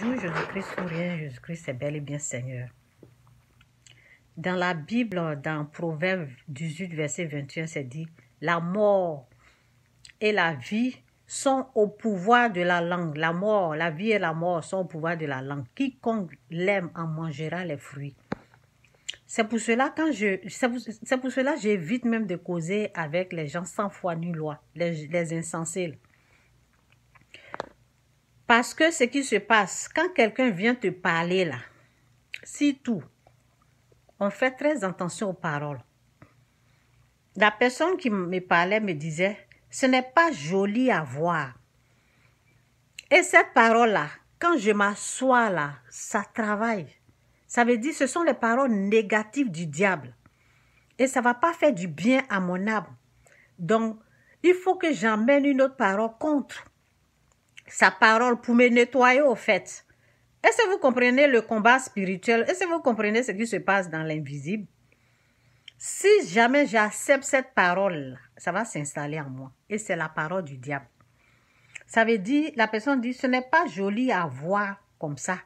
Bonjour Jésus-Christ, sourire Jésus-Christ, c'est bel et bien Seigneur. Dans la Bible, dans Proverbe 18, verset 21, c'est dit La mort et la vie sont au pouvoir de la langue. La mort, la vie et la mort sont au pouvoir de la langue. Quiconque l'aime en mangera les fruits. C'est pour cela quand je c'est pour, pour, cela j'évite même de causer avec les gens sans foi ni loi, les, les insensés. Parce que ce qui se passe, quand quelqu'un vient te parler là, si tout, on fait très attention aux paroles. La personne qui me parlait me disait, ce n'est pas joli à voir. Et cette parole-là, quand je m'assois là, ça travaille. Ça veut dire, ce sont les paroles négatives du diable. Et ça ne va pas faire du bien à mon âme. Donc, il faut que j'emmène une autre parole contre sa parole pour me nettoyer au fait. Est-ce que vous comprenez le combat spirituel Est-ce que vous comprenez ce qui se passe dans l'invisible Si jamais j'accepte cette parole, ça va s'installer en moi. Et c'est la parole du diable. Ça veut dire, la personne dit, ce n'est pas joli à voir comme ça.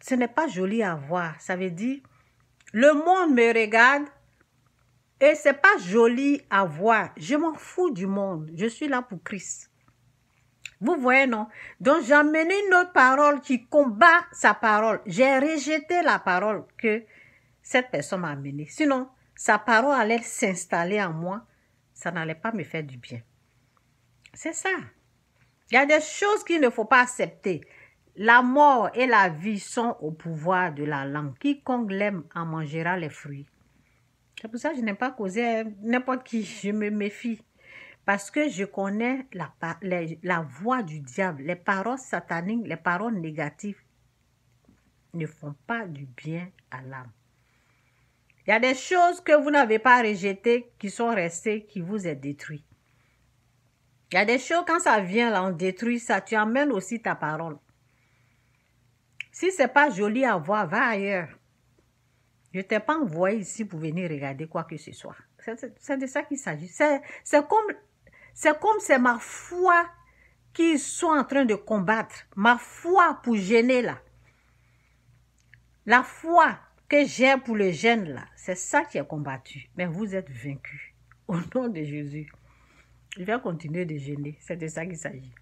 Ce n'est pas joli à voir. Ça veut dire, le monde me regarde et ce n'est pas joli à voir. Je m'en fous du monde. Je suis là pour Christ. Vous voyez, non Donc j'ai amené une autre parole qui combat sa parole. J'ai rejeté la parole que cette personne m'a amenée. Sinon, sa parole allait s'installer en moi. Ça n'allait pas me faire du bien. C'est ça. Il y a des choses qu'il ne faut pas accepter. La mort et la vie sont au pouvoir de la langue. Quiconque l'aime en mangera les fruits. C'est pour ça que je n'aime pas causer euh, n'importe qui. Je me méfie parce que je connais la, la voix du diable. Les paroles sataniques, les paroles négatives ne font pas du bien à l'âme. Il y a des choses que vous n'avez pas rejetées, qui sont restées, qui vous est détruites. Il y a des choses, quand ça vient, là, on détruit ça, tu amènes aussi ta parole. Si ce n'est pas joli à voir, va ailleurs. Je ne t'ai pas envoyé ici pour venir regarder quoi que ce soit. C'est de ça qu'il s'agit. C'est comme c'est comme c'est ma foi qu'ils sont en train de combattre, ma foi pour gêner là. La foi que j'ai pour les jeunes là, c'est ça qui est combattu. Mais vous êtes vaincus au nom de Jésus. Je vais continuer de gêner, c'est de ça qu'il s'agit.